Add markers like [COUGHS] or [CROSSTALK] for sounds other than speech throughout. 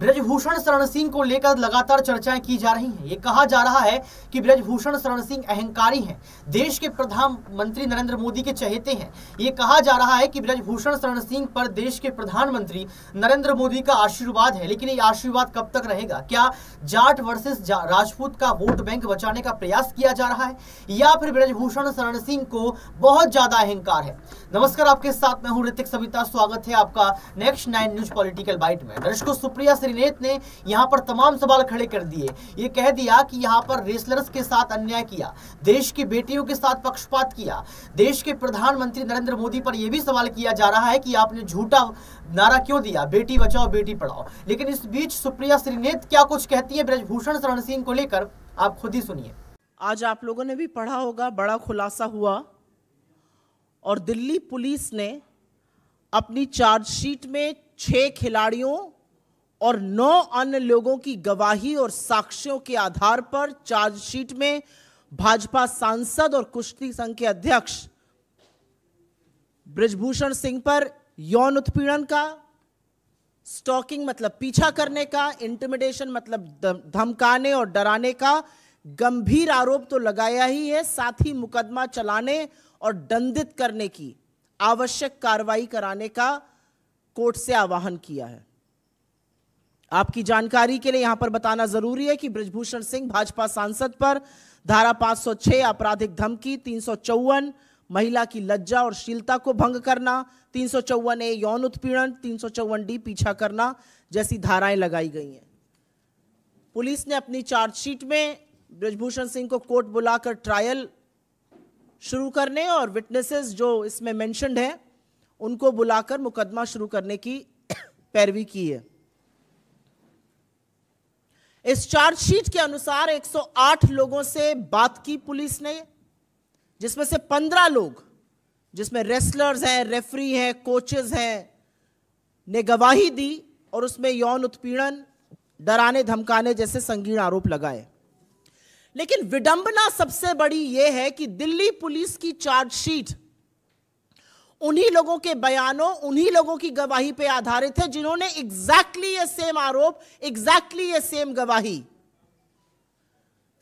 ब्रजभूषण शरण सिंह को लेकर लगातार चर्चाएं की जा रही हैं ये कहा जा रहा है कि ब्रजभूषण शरण सिंह अहंकारी हैं देश के प्रधानमंत्री नरेंद्र मोदी के चहेते हैं ये कहा जा रहा है कि ब्रजभूषण शरण सिंह पर देश के प्रधानमंत्री नरेंद्र मोदी का आशीर्वाद है लेकिन ये आशीर्वाद कब तक रहेगा क्या जाट वर्सेस जा, राजपूत का वोट बैंक बचाने का प्रयास किया जा रहा है या फिर ब्रजभूषण शरण सिंह को बहुत ज्यादा अहंकार है नमस्कार आपके साथ में हूँ ऋतिक सविता स्वागत है आपका next nine news political bite में दर्शकों सुप्रिया त्रिनेत ने यहाँ पर तमाम सवाल खड़े कर दिए ये कह दिया कि यहाँ पर रेसलर्स के साथ अन्याय किया देश की बेटियों के साथ पक्षपात किया देश के प्रधानमंत्री नरेंद्र मोदी पर यह भी सवाल किया जा रहा है कि आपने झूठा नारा क्यों दिया बेटी बचाओ बेटी पढ़ाओ लेकिन इस बीच सुप्रिया श्रीनेत क्या कुछ कहती है ब्रजभूषण शरण सिंह को लेकर आप खुद ही सुनिए आज आप लोगों ने भी पढ़ा होगा बड़ा खुलासा हुआ और दिल्ली पुलिस ने अपनी चार्जशीट में छह खिलाड़ियों और नौ अन्य लोगों की गवाही और साक्ष्यों के आधार पर चार्जशीट में भाजपा सांसद और कुश्ती संघ के अध्यक्ष ब्रजभूषण सिंह पर यौन उत्पीड़न का स्टॉकिंग मतलब पीछा करने का इंटिमिडेशन मतलब धमकाने और डराने का गंभीर आरोप तो लगाया ही है साथ ही मुकदमा चलाने और दंडित करने की आवश्यक कार्रवाई कराने का कोर्ट से आवाहन किया है आपकी जानकारी के लिए यहां पर बताना जरूरी है कि ब्रजभूषण सिंह भाजपा सांसद पर धारा 506 आपराधिक धमकी तीन महिला की लज्जा और शीलता को भंग करना तीन ए यौन उत्पीड़न तीन डी पीछा करना जैसी धाराएं लगाई गई हैं पुलिस ने अपनी चार्जशीट में ब्रजभूषण सिंह को कोर्ट बुलाकर ट्रायल शुरू करने और विटनेसेस जो इसमें मैंशनड है उनको बुलाकर मुकदमा शुरू करने की [COUGHS] पैरवी की है इस चार्जशीट के अनुसार 108 लोगों से बात की पुलिस ने जिसमें से 15 लोग जिसमें रेसलर्स हैं रेफरी हैं कोचेस हैं ने गवाही दी और उसमें यौन उत्पीड़न डराने धमकाने जैसे संगीन आरोप लगाए लेकिन विडंबना सबसे बड़ी यह है कि दिल्ली पुलिस की चार्जशीट उन्हीं लोगों के बयानों उन्हीं लोगों की गवाही पे आधारित है जिन्होंने एग्जैक्टली ये सेम आरोप एग्जैक्टली ये सेम गवाही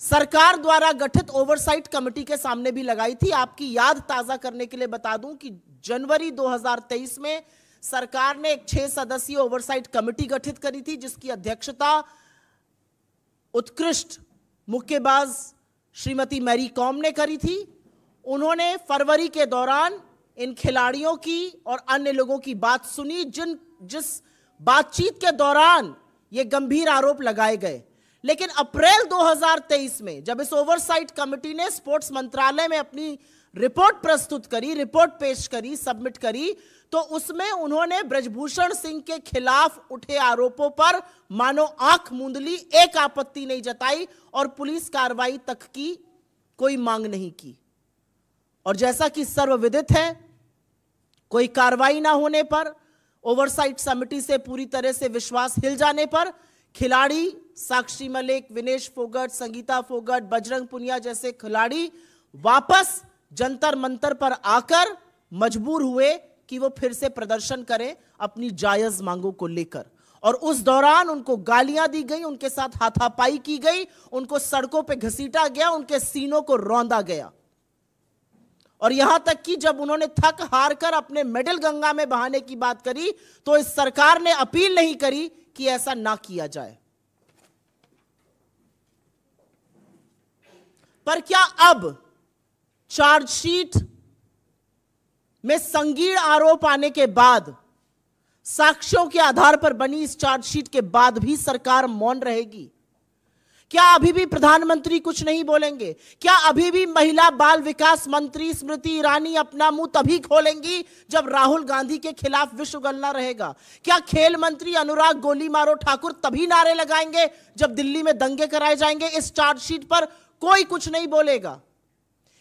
सरकार द्वारा गठित ओवरसाइट कमेटी के सामने भी लगाई थी आपकी याद ताजा करने के लिए बता दूं कि जनवरी 2023 में सरकार ने एक छह सदस्यीय ओवरसाइट कमेटी गठित करी थी जिसकी अध्यक्षता उत्कृष्ट मुक्केबाज श्रीमती मैरी कॉम ने करी थी उन्होंने फरवरी के दौरान इन खिलाड़ियों की और अन्य लोगों की बात सुनी जिन जिस बातचीत के दौरान ये गंभीर आरोप लगाए गए लेकिन अप्रैल 2023 में जब इस ओवरसाइट कमेटी ने स्पोर्ट्स मंत्रालय में अपनी रिपोर्ट प्रस्तुत करी रिपोर्ट पेश करी सबमिट करी तो उसमें उन्होंने ब्रजभूषण सिंह के खिलाफ उठे आरोपों पर मानो आंख ली एक आपत्ति नहीं जताई और पुलिस कार्रवाई तक की कोई मांग नहीं की और जैसा कि सर्वविदित है कोई कार्रवाई ना होने पर ओवरसाइट समिति से पूरी तरह से विश्वास हिल जाने पर खिलाड़ी साक्षी मलिक विनेश फोगट संगीता फोगट बजरंग पुनिया जैसे खिलाड़ी वापस जंतर मंतर पर आकर मजबूर हुए कि वो फिर से प्रदर्शन करें अपनी जायज मांगों को लेकर और उस दौरान उनको गालियां दी गई उनके साथ हाथापाई की गई उनको सड़कों पे घसीटा गया उनके सीनों को रौंदा गया और यहां तक कि जब उन्होंने थक हार कर अपने मेडल गंगा में बहाने की बात करी तो इस सरकार ने अपील नहीं करी कि ऐसा ना किया जाए पर क्या अब चार्जशीट में संगीण आरोप आने के बाद साक्ष्यों के आधार पर बनी इस चार्जशीट के बाद भी सरकार मौन रहेगी क्या अभी भी प्रधानमंत्री कुछ नहीं बोलेंगे क्या अभी भी महिला बाल विकास मंत्री स्मृति ईरानी अपना मुंह तभी खोलेंगी जब राहुल गांधी के खिलाफ विश्व गलना रहेगा क्या खेल मंत्री अनुराग गोली मारो ठाकुर तभी नारे लगाएंगे जब दिल्ली में दंगे कराए जाएंगे इस चार्जशीट पर कोई कुछ नहीं बोलेगा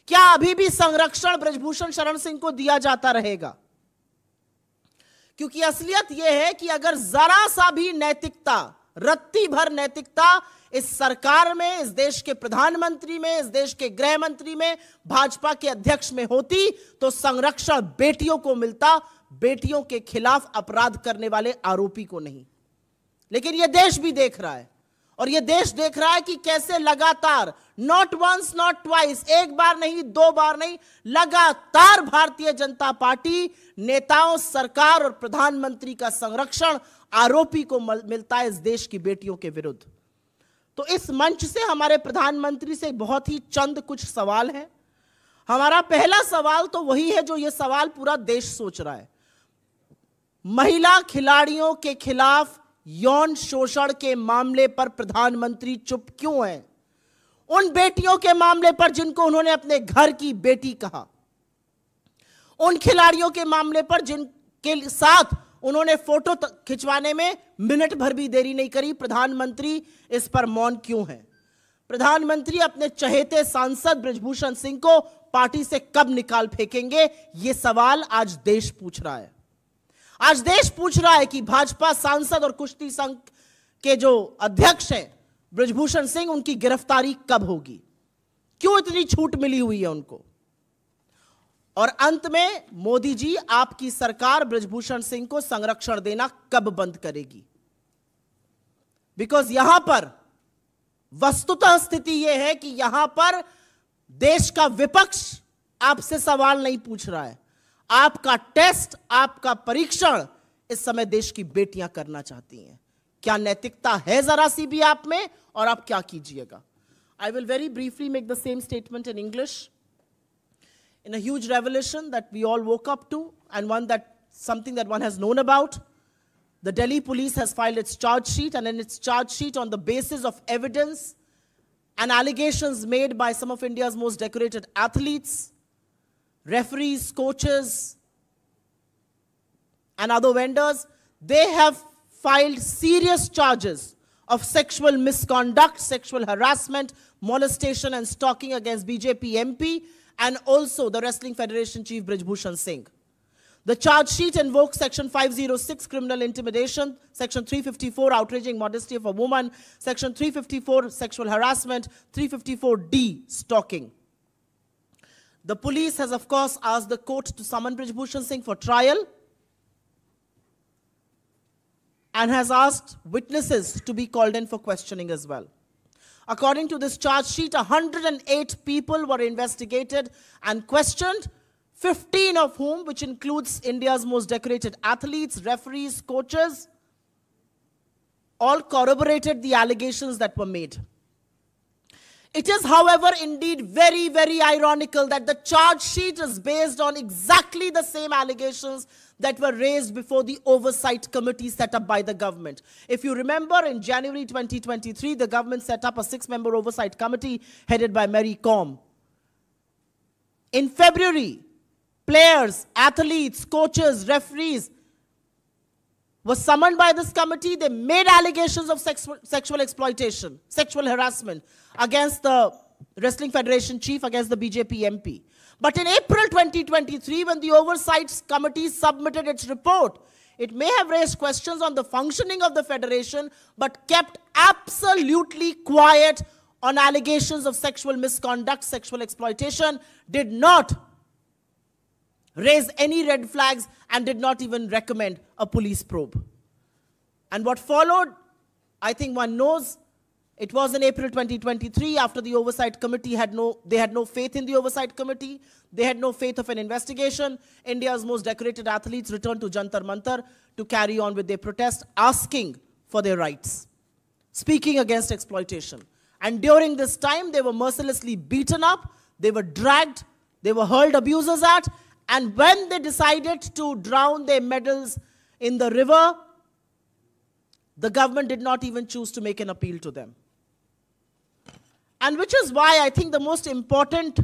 क्या अभी भी संरक्षण ब्रजभूषण शरण सिंह को दिया जाता रहेगा क्योंकि असलियत यह है कि अगर जरा सा भी नैतिकता रत्ती भर नैतिकता इस सरकार में इस देश के प्रधानमंत्री में इस देश के गृह मंत्री में भाजपा के अध्यक्ष में होती तो संरक्षण बेटियों को मिलता बेटियों के खिलाफ अपराध करने वाले आरोपी को नहीं लेकिन यह देश भी देख रहा है और ये देश देख रहा है कि कैसे लगातार नॉट वंस नॉट ट्वाइस एक बार नहीं दो बार नहीं लगातार भारतीय जनता पार्टी नेताओं सरकार और प्रधानमंत्री का संरक्षण आरोपी को मिलता है इस देश की बेटियों के विरुद्ध तो इस मंच से हमारे प्रधानमंत्री से बहुत ही चंद कुछ सवाल हैं हमारा पहला सवाल तो वही है जो ये सवाल पूरा देश सोच रहा है महिला खिलाड़ियों के खिलाफ यौन शोषण के मामले पर प्रधानमंत्री चुप क्यों हैं उन बेटियों के मामले पर जिनको उन्होंने अपने घर की बेटी कहा उन खिलाड़ियों के मामले पर जिनके साथ उन्होंने फोटो खिंचवाने में मिनट भर भी देरी नहीं करी प्रधानमंत्री इस पर मौन क्यों है प्रधानमंत्री अपने चहेते सांसद ब्रजभूषण सिंह को पार्टी से कब निकाल फेंकेंगे यह सवाल आज देश पूछ रहा है आज देश पूछ रहा है कि भाजपा सांसद और कुश्ती संघ के जो अध्यक्ष हैं ब्रजभूषण सिंह उनकी गिरफ्तारी कब होगी क्यों इतनी छूट मिली हुई है उनको और अंत में मोदी जी आपकी सरकार ब्रजभूषण सिंह को संरक्षण देना कब बंद करेगी बिकॉज यहां पर वस्तुतः स्थिति यह है कि यहां पर देश का विपक्ष आपसे सवाल नहीं पूछ रहा है आपका टेस्ट आपका परीक्षण इस समय देश की बेटियां करना चाहती हैं क्या नैतिकता है जरा सी भी आप में और आप क्या कीजिएगा I will very briefly make the same statement in in a huge revelation that we all woke up to and one that something that one has known about the delhi police has filed its charge sheet and in its charge sheet on the basis of evidence and allegations made by some of india's most decorated athletes referees, coaches, and other vendors, they have filed serious charges of sexual misconduct, sexual harassment, molestation and stalking against BJP MP and also the Wrestling Federation Chief Brijbhushan Singh. The charge sheet invokes Section 506 criminal intimidation, Section 354 outraging modesty of a woman, Section 354 sexual harassment, 354D stalking. The police has, of course, asked the court to summon Brijbhushan Singh for trial and has asked witnesses to be called in for questioning as well. According to this charge sheet, 108 people were investigated and questioned, 15 of whom, which includes India's most decorated athletes, referees, coaches, all corroborated the allegations that were made. It is, however, indeed very, very ironical that the charge sheet is based on exactly the same allegations that were raised before the oversight committee set up by the government. If you remember, in January 2023, the government set up a six-member oversight committee headed by Mary Com. In February, players, athletes, coaches, referees, was summoned by this committee. They made allegations of sexual, sexual exploitation, sexual harassment against the Wrestling Federation chief, against the BJP MP. But in April 2023, when the Oversight Committee submitted its report, it may have raised questions on the functioning of the federation, but kept absolutely quiet on allegations of sexual misconduct, sexual exploitation, did not raise any red flags, and did not even recommend a police probe. And what followed, I think one knows, it was in April 2023 after the oversight committee had no, they had no faith in the oversight committee. They had no faith of an investigation. India's most decorated athletes returned to Jantar Mantar to carry on with their protest, asking for their rights, speaking against exploitation. And during this time, they were mercilessly beaten up, they were dragged, they were hurled abuses at, and when they decided to drown their medals in the river, the government did not even choose to make an appeal to them. And which is why I think the most important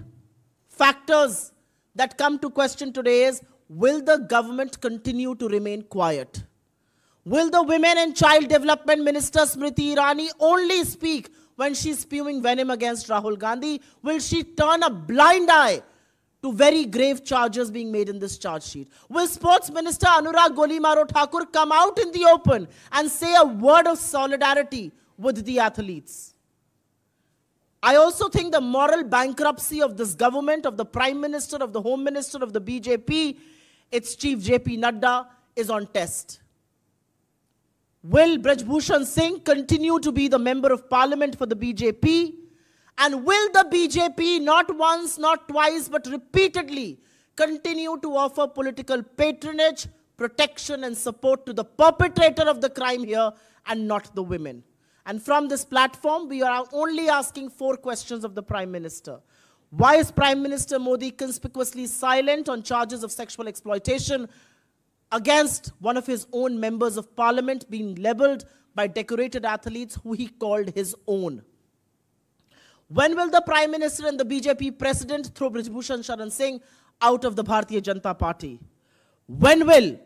factors that come to question today is will the government continue to remain quiet? Will the Women and Child Development Minister Smriti Irani only speak when she's spewing venom against Rahul Gandhi? Will she turn a blind eye to very grave charges being made in this charge sheet. Will Sports Minister Anurag Golimaro Thakur come out in the open and say a word of solidarity with the athletes? I also think the moral bankruptcy of this government, of the Prime Minister, of the Home Minister, of the BJP, its Chief JP Nadda, is on test. Will Brajbhushan Singh continue to be the Member of Parliament for the BJP? And will the BJP not once, not twice, but repeatedly continue to offer political patronage, protection, and support to the perpetrator of the crime here and not the women? And from this platform, we are only asking four questions of the Prime Minister. Why is Prime Minister Modi conspicuously silent on charges of sexual exploitation against one of his own members of parliament being leveled by decorated athletes who he called his own? When will the Prime Minister and the BJP President through Brijbhushan Sharan Singh out of the Bharatiya Janata Party? When will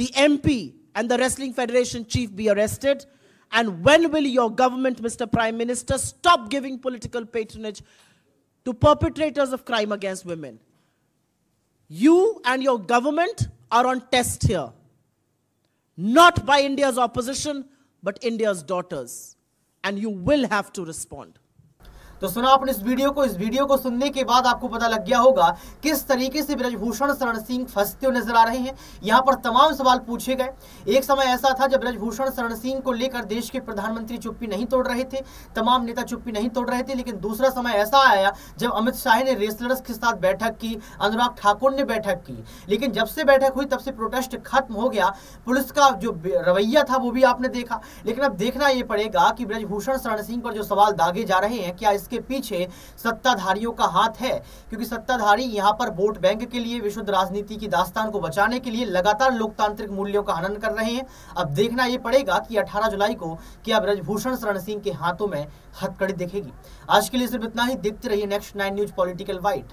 the MP and the Wrestling Federation Chief be arrested? And when will your government, Mr. Prime Minister, stop giving political patronage to perpetrators of crime against women? You and your government are on test here. Not by India's opposition, but India's daughters. And you will have to respond. तो सुना आपने इस video को इस video को सुनने के बाद आपको पता लग गया होगा किस तरीके से ब्रजभूषण शरण सिंह फंसते हुए नजर आ रहे हैं यहाँ पर तमाम सवाल पूछे गए एक समय ऐसा था जब ब्रजभूषण शरण सिंह को लेकर देश के प्रधानमंत्री चुप्पी नहीं तोड़ रहे थे तमाम नेता चुप्पी नहीं तोड़ रहे थे लेकिन दूसरा समय ऐसा आया जब अमित शाह ने रेसलर्स के साथ बैठक की अनुराग ठाकुर ने बैठक की लेकिन जब से बैठक हुई तब से प्रोटेस्ट खत्म हो गया पुलिस का जो रवैया था वो भी आपने देखा लेकिन अब देखना यह पड़ेगा कि ब्रजभूषण शरण सिंह पर जो सवाल दागे जा रहे हैं क्या इसके इसके पीछे सत्ताधारियों का हाथ है क्योंकि सत्ताधारी यहाँ पर वोट बैंक के लिए विशुद्ध राजनीति की दास्तान को बचाने के लिए लगातार लोकतांत्रिक मूल्यों का हनन कर रहे हैं अब देखना यह पड़ेगा कि अठारह जुलाई को क्या ब्रजभूषण शरण सिंह के हाथों में हथकड़ी दिखेगी आज के लिए सिर्फ इतना ही देखते रहिए next nine news political white